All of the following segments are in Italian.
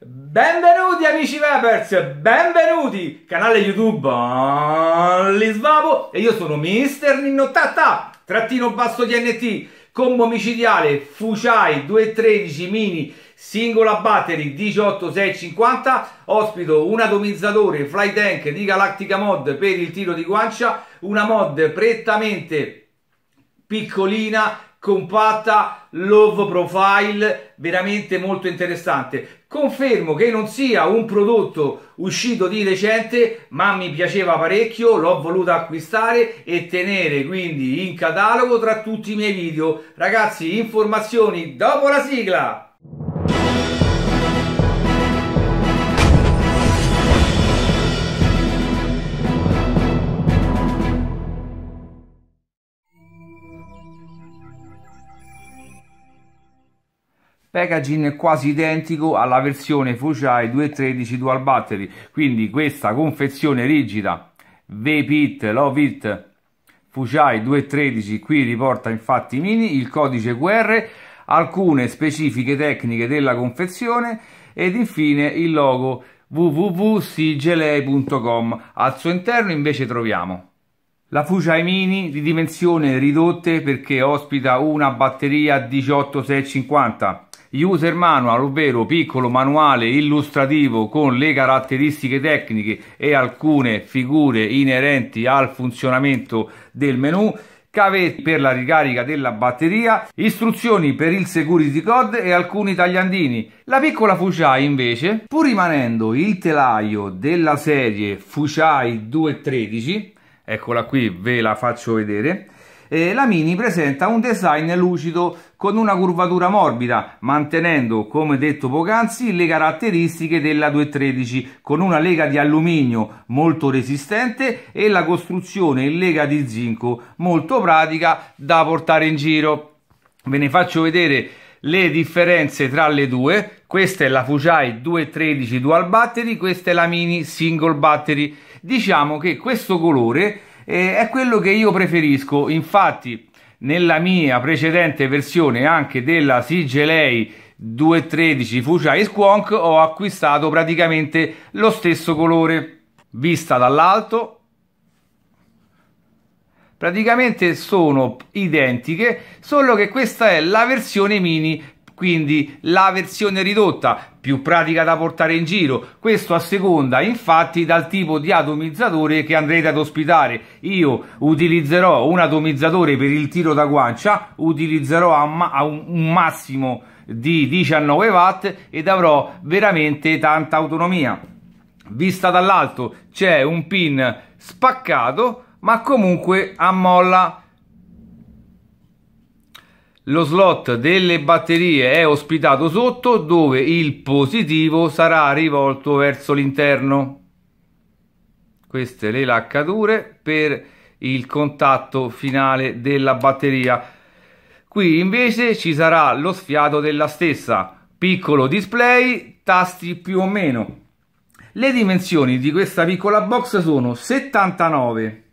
Benvenuti amici Vapers, benvenuti canale YouTube Lisvapo e io sono Mister Ninno Tatta, trattino basso TNT, combo micidiale, Fuciai 213 mini, singola battery 18650, ospito un atomizzatore fly tank di Galactica Mod per il tiro di guancia, una mod prettamente piccolina compatta Love profile veramente molto interessante. Confermo che non sia un prodotto uscito di recente, ma mi piaceva parecchio, l'ho voluto acquistare e tenere quindi in catalogo tra tutti i miei video. Ragazzi, informazioni dopo la sigla! packaging quasi identico alla versione Fuchai 213 Dual Battery quindi questa confezione rigida V-Pit, Vapit Lovit Fuchai 213 qui riporta infatti mini il codice QR alcune specifiche tecniche della confezione ed infine il logo www.sigelei.com al suo interno invece troviamo la Fuchai Mini di dimensioni ridotte perché ospita una batteria 18650 User manual, ovvero piccolo manuale illustrativo con le caratteristiche tecniche e alcune figure inerenti al funzionamento del menu cave per la ricarica della batteria, istruzioni per il security code e alcuni tagliandini. La piccola Fushai invece, pur rimanendo il telaio della serie Fushai 213, eccola qui, ve la faccio vedere, eh, la Mini presenta un design lucido con una curvatura morbida, mantenendo, come detto poc'anzi, le caratteristiche della 213, con una lega di alluminio molto resistente e la costruzione in lega di zinco, molto pratica da portare in giro. Ve ne faccio vedere le differenze tra le due questa è la Fujai 213 dual battery questa è la mini single battery diciamo che questo colore eh, è quello che io preferisco infatti nella mia precedente versione anche della Sigelei 213 Fuciai Squonk ho acquistato praticamente lo stesso colore vista dall'alto praticamente sono identiche solo che questa è la versione mini quindi la versione ridotta più pratica da portare in giro questo a seconda infatti dal tipo di atomizzatore che andrete ad ospitare io utilizzerò un atomizzatore per il tiro da guancia utilizzerò a, ma a un massimo di 19 watt ed avrò veramente tanta autonomia vista dall'alto c'è un pin spaccato ma comunque a molla lo slot delle batterie è ospitato sotto dove il positivo sarà rivolto verso l'interno. Queste le laccature per il contatto finale della batteria. Qui invece ci sarà lo sfiato della stessa, piccolo display, tasti più o meno. Le dimensioni di questa piccola box sono 79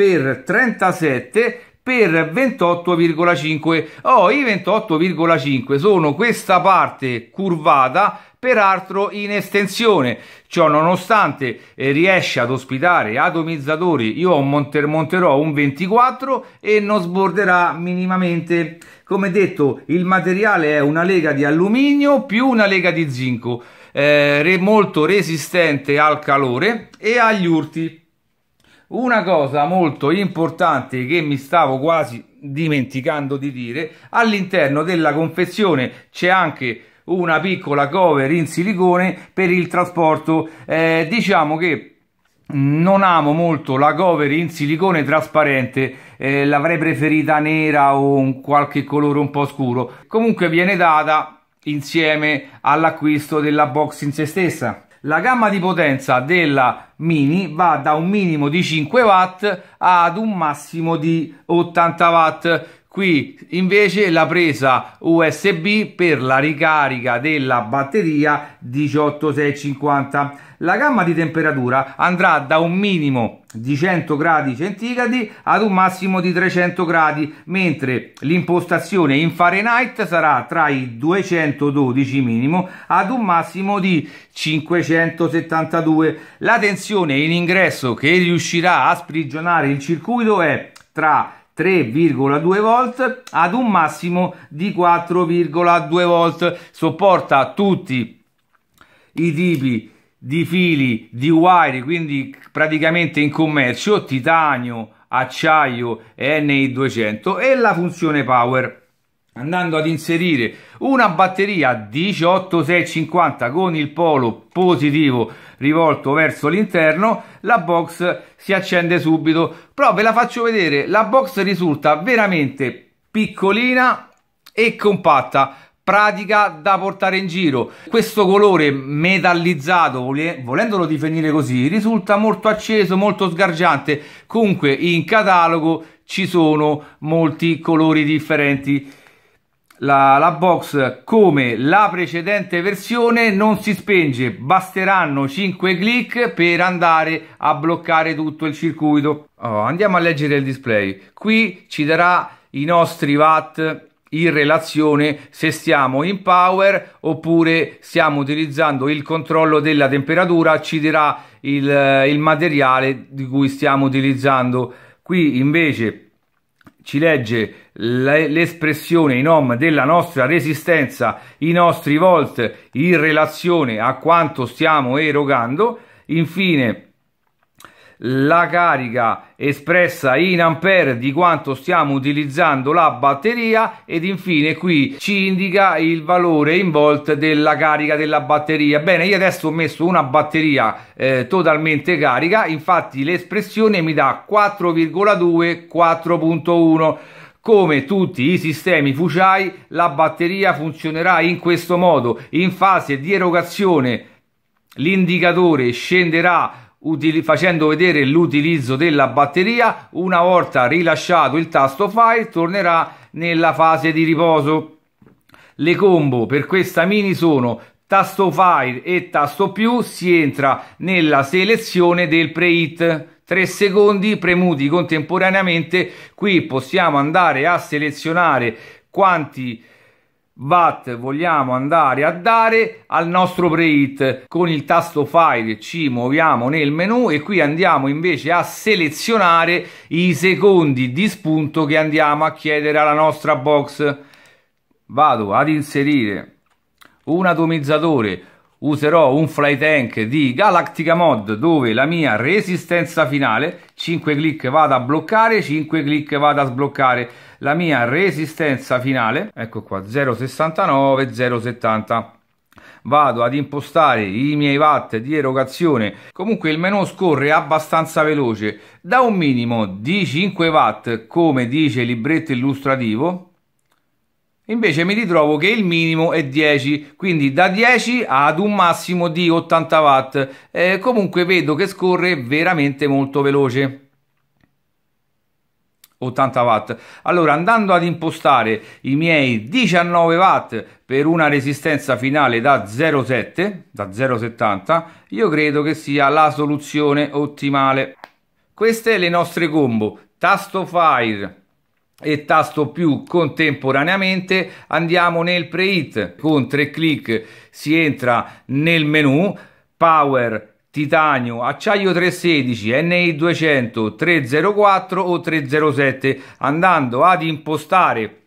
x 37 per 28,5. Oh, i 28,5 sono questa parte curvata peraltro in estensione. Ciò nonostante eh, riesce ad ospitare atomizzatori, io monter- monterò un 24 e non sborderà minimamente. Come detto, il materiale è una lega di alluminio più una lega di zinco, eh, re- molto resistente al calore e agli urti. Una cosa molto importante che mi stavo quasi dimenticando di dire, all'interno della confezione c'è anche una piccola cover in silicone per il trasporto. Eh, diciamo che non amo molto la cover in silicone trasparente, eh, l'avrei preferita nera o un qualche colore un po' scuro. Comunque viene data insieme all'acquisto della box in se stessa. La gamma di potenza della Mini va da un minimo di 5 watt ad un massimo di 80 watt qui invece la presa USB per la ricarica della batteria 18650 la gamma di temperatura andrà da un minimo di 100 gradi centigradi ad un massimo di 300 gradi mentre l'impostazione in Fahrenheit sarà tra i 212 minimo ad un massimo di 572 la tensione in ingresso che riuscirà a sprigionare il circuito è tra 3,2 volt ad un massimo di 4,2 volt sopporta tutti i tipi di fili di wire quindi praticamente in commercio titanio acciaio NI200 e la funzione power andando ad inserire una batteria 18650 con il polo positivo rivolto verso l'interno la box si accende subito però ve la faccio vedere la box risulta veramente piccolina e compatta pratica da portare in giro questo colore metallizzato volendolo definire così risulta molto acceso molto sgargiante comunque in catalogo ci sono molti colori differenti la, la box come la precedente versione non si spenge basteranno 5 click per andare a bloccare tutto il circuito oh, andiamo a leggere il display qui ci darà i nostri watt in relazione se stiamo in power oppure stiamo utilizzando il controllo della temperatura ci dirà il, il materiale di cui stiamo utilizzando qui invece ci legge l'espressione in om della nostra resistenza, i nostri volt in relazione a quanto stiamo erogando. Infine, la carica espressa in ampere di quanto stiamo utilizzando la batteria ed infine qui ci indica il valore in volt della carica della batteria bene io adesso ho messo una batteria eh, totalmente carica infatti l'espressione mi dà 4,2 4.1 come tutti i sistemi Fuchai, la batteria funzionerà in questo modo. In fase di erogazione l'indicatore scenderà facendo vedere l'utilizzo della batteria una volta rilasciato il tasto fire tornerà nella fase di riposo le combo per questa mini sono tasto file e tasto più si entra nella selezione del pre preheat 3 secondi premuti contemporaneamente qui possiamo andare a selezionare quanti watt vogliamo andare a dare al nostro preheat. Con il tasto file ci muoviamo nel menu e qui andiamo invece a selezionare i secondi di spunto che andiamo a chiedere alla nostra box. Vado ad inserire un atomizzatore userò un fly tank di Galactica Mod dove la mia resistenza finale 5 clic vado a bloccare 5 clic vado a sbloccare la mia resistenza finale ecco qua 0,69 0,70 vado ad impostare i miei watt di erogazione comunque il menu scorre abbastanza veloce da un minimo di 5 watt come dice il libretto illustrativo Invece mi ritrovo che il minimo è 10, quindi da 10 ad un massimo di 80 watt. Eh, comunque vedo che scorre veramente molto veloce. 80 watt. Allora andando ad impostare i miei 19 watt per una resistenza finale da 0,7, da 0,70, io credo che sia la soluzione ottimale. Queste le nostre combo, tasto fire, e tasto più contemporaneamente andiamo nel pre-hit con tre clic si entra nel menu power titanio acciaio 316 NI 200 304 o 307 andando ad impostare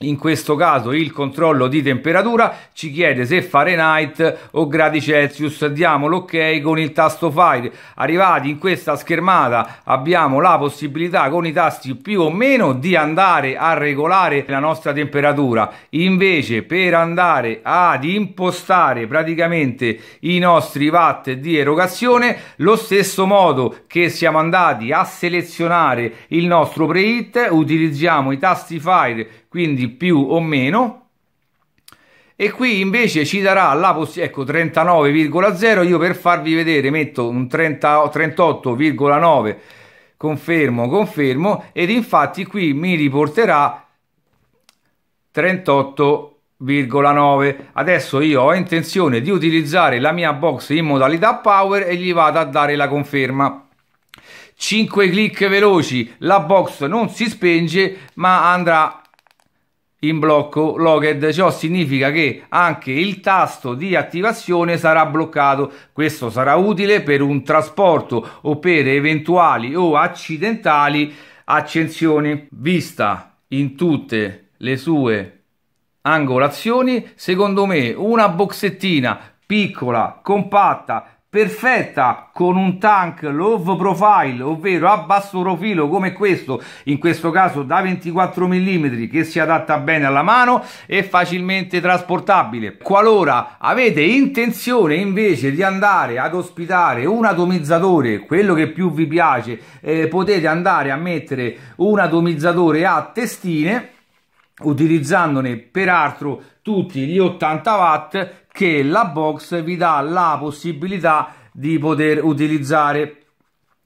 in questo caso il controllo di temperatura ci chiede se Fahrenheit o gradi Celsius diamo l'ok con il tasto file arrivati in questa schermata abbiamo la possibilità con i tasti più o meno di andare a regolare la nostra temperatura invece per andare ad impostare praticamente i nostri watt di erogazione lo stesso modo che siamo andati a selezionare il nostro preheat utilizziamo i tasti file quindi più o meno e qui invece ci darà la possibilità ecco 39,0 io per farvi vedere metto un 38,9 confermo confermo ed infatti qui mi riporterà 38,9 adesso io ho intenzione di utilizzare la mia box in modalità power e gli vado a dare la conferma 5 clic veloci la box non si spenge ma andrà in blocco logged ciò significa che anche il tasto di attivazione sarà bloccato questo sarà utile per un trasporto o per eventuali o accidentali accensioni vista in tutte le sue angolazioni secondo me una boxettina piccola compatta perfetta con un tank low profile ovvero a basso profilo come questo in questo caso da 24 mm che si adatta bene alla mano e facilmente trasportabile qualora avete intenzione invece di andare ad ospitare un atomizzatore quello che più vi piace eh, potete andare a mettere un atomizzatore a testine utilizzandone peraltro tutti gli 80 watt che la box vi dà la possibilità di poter utilizzare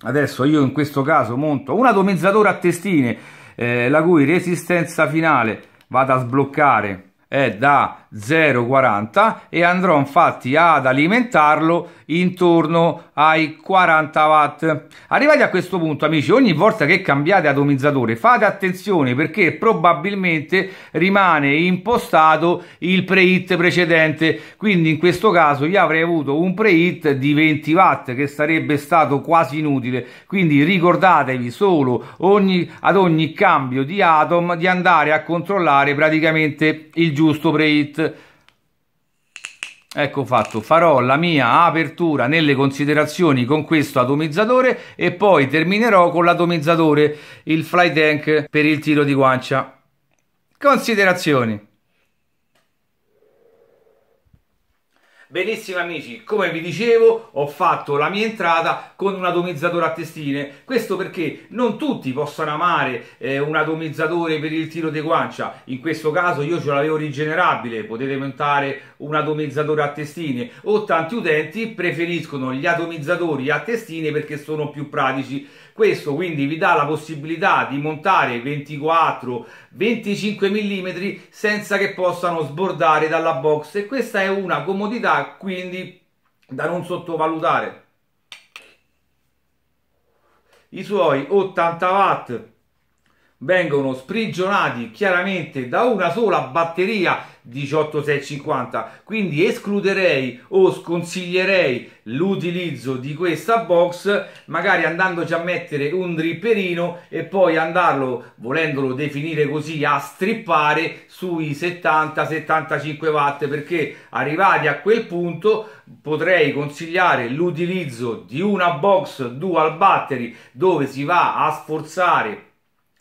adesso io in questo caso monto un atomizzatore a testine eh, la cui resistenza finale vado a sbloccare è eh, da 0,40 e andrò infatti ad alimentarlo intorno ai 40 watt. Arrivati a questo punto amici, ogni volta che cambiate atomizzatore fate attenzione perché probabilmente rimane impostato il pre-hit precedente, quindi in questo caso io avrei avuto un pre-hit di 20 watt che sarebbe stato quasi inutile, quindi ricordatevi solo ogni, ad ogni cambio di atom di andare a controllare praticamente il giusto pre-hit. Ecco fatto, farò la mia apertura nelle considerazioni con questo atomizzatore e poi terminerò con l'atomizzatore, il fly tank per il tiro di guancia. Considerazioni. Benissimo amici, come vi dicevo ho fatto la mia entrata con un atomizzatore a testine, questo perché non tutti possono amare eh, un atomizzatore per il tiro di guancia, in questo caso io ce l'avevo rigenerabile, potete montare un atomizzatore a testine o tanti utenti preferiscono gli atomizzatori a testine perché sono più pratici. Questo quindi vi dà la possibilità di montare 24-25 mm senza che possano sbordare dalla box e questa è una comodità quindi da non sottovalutare. I suoi 80 watt vengono sprigionati chiaramente da una sola batteria 18650 quindi escluderei o sconsiglierei l'utilizzo di questa box magari andandoci a mettere un dripperino e poi andarlo volendolo definire così a strippare sui 70 75 watt perché arrivati a quel punto potrei consigliare l'utilizzo di una box dual battery dove si va a sforzare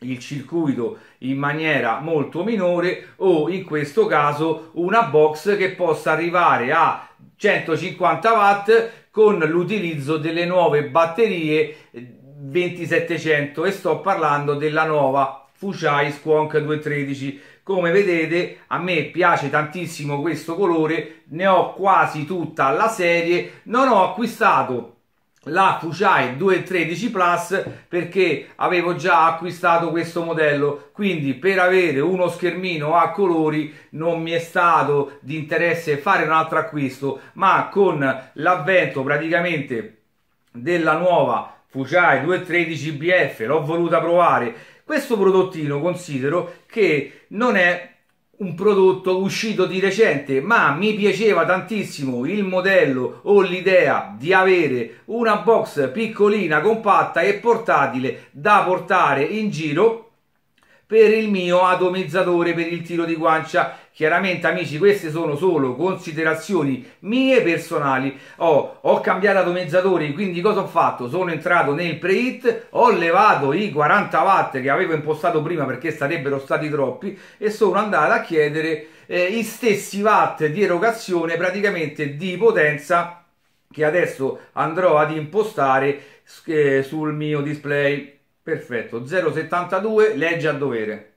il circuito in maniera molto minore o in questo caso una box che possa arrivare a 150 watt con l'utilizzo delle nuove batterie 2700 eh, e sto parlando della nuova Fushai Squonk 213 come vedete a me piace tantissimo questo colore ne ho quasi tutta la serie non ho acquistato la Fushai 213 Plus perché avevo già acquistato questo modello quindi per avere uno schermino a colori non mi è stato di interesse fare un altro acquisto ma con l'avvento praticamente della nuova Fushai 213 BF l'ho voluta provare questo prodottino considero che non è un prodotto uscito di recente, ma mi piaceva tantissimo il modello o l'idea di avere una box piccolina, compatta e portatile da portare in giro per il mio atomizzatore per il tiro di guancia Chiaramente, amici, queste sono solo considerazioni mie personali. Oh, ho cambiato atomizzatori, quindi cosa ho fatto? Sono entrato nel preheat, ho levato i 40 watt che avevo impostato prima perché sarebbero stati troppi e sono andato a chiedere eh, gli stessi watt di erogazione praticamente di potenza che adesso andrò ad impostare eh, sul mio display. Perfetto, 0,72, legge a dovere.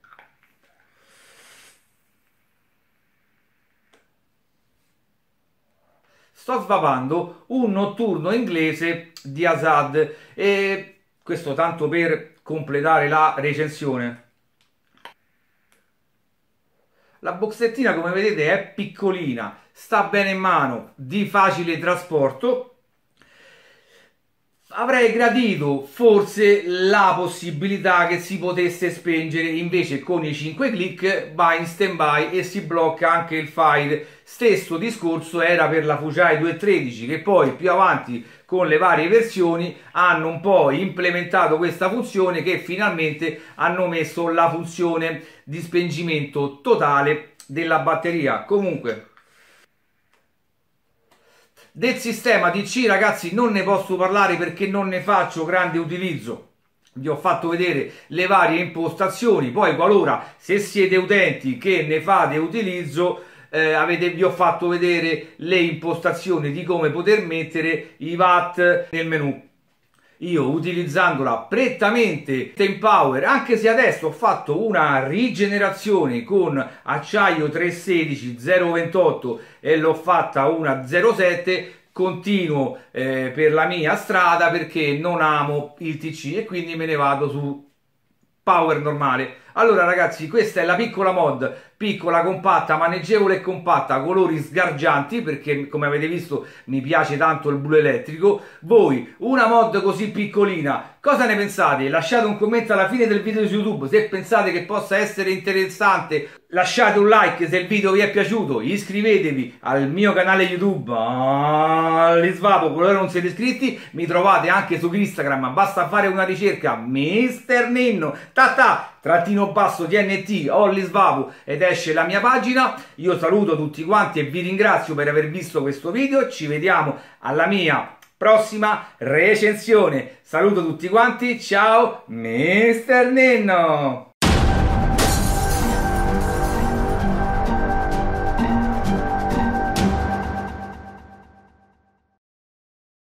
sto sbavando un notturno inglese di Assad e questo tanto per completare la recensione. La boxettina come vedete è piccolina, sta bene in mano, di facile trasporto avrei gradito forse la possibilità che si potesse spengere invece con i 5 click va in stand by e si blocca anche il file stesso discorso era per la Fujai 213 che poi più avanti con le varie versioni hanno un po' implementato questa funzione che finalmente hanno messo la funzione di spengimento totale della batteria comunque del sistema DC, ragazzi, non ne posso parlare perché non ne faccio grande utilizzo vi ho fatto vedere le varie impostazioni poi qualora se siete utenti che ne fate utilizzo eh, avete, vi ho fatto vedere le impostazioni di come poter mettere i VAT nel menu io utilizzandola prettamente in power anche se adesso ho fatto una rigenerazione con acciaio 316 028 e l'ho fatta una 07 continuo eh, per la mia strada perché non amo il TC e quindi me ne vado su power normale. Allora ragazzi, questa è la piccola mod, piccola, compatta, maneggevole e compatta, colori sgargianti, perché come avete visto mi piace tanto il blu elettrico. Voi, una mod così piccolina, cosa ne pensate? Lasciate un commento alla fine del video su YouTube, se pensate che possa essere interessante, lasciate un like se il video vi è piaciuto, iscrivetevi al mio canale YouTube. Ah li svapo, qualora non siete iscritti, mi trovate anche su Instagram, basta fare una ricerca, Mister Ninno, ta ta, trattino basso TNT, Olli Svapo ed esce la mia pagina, io saluto tutti quanti e vi ringrazio per aver visto questo video, ci vediamo alla mia prossima recensione, saluto tutti quanti, ciao Mister Ninno!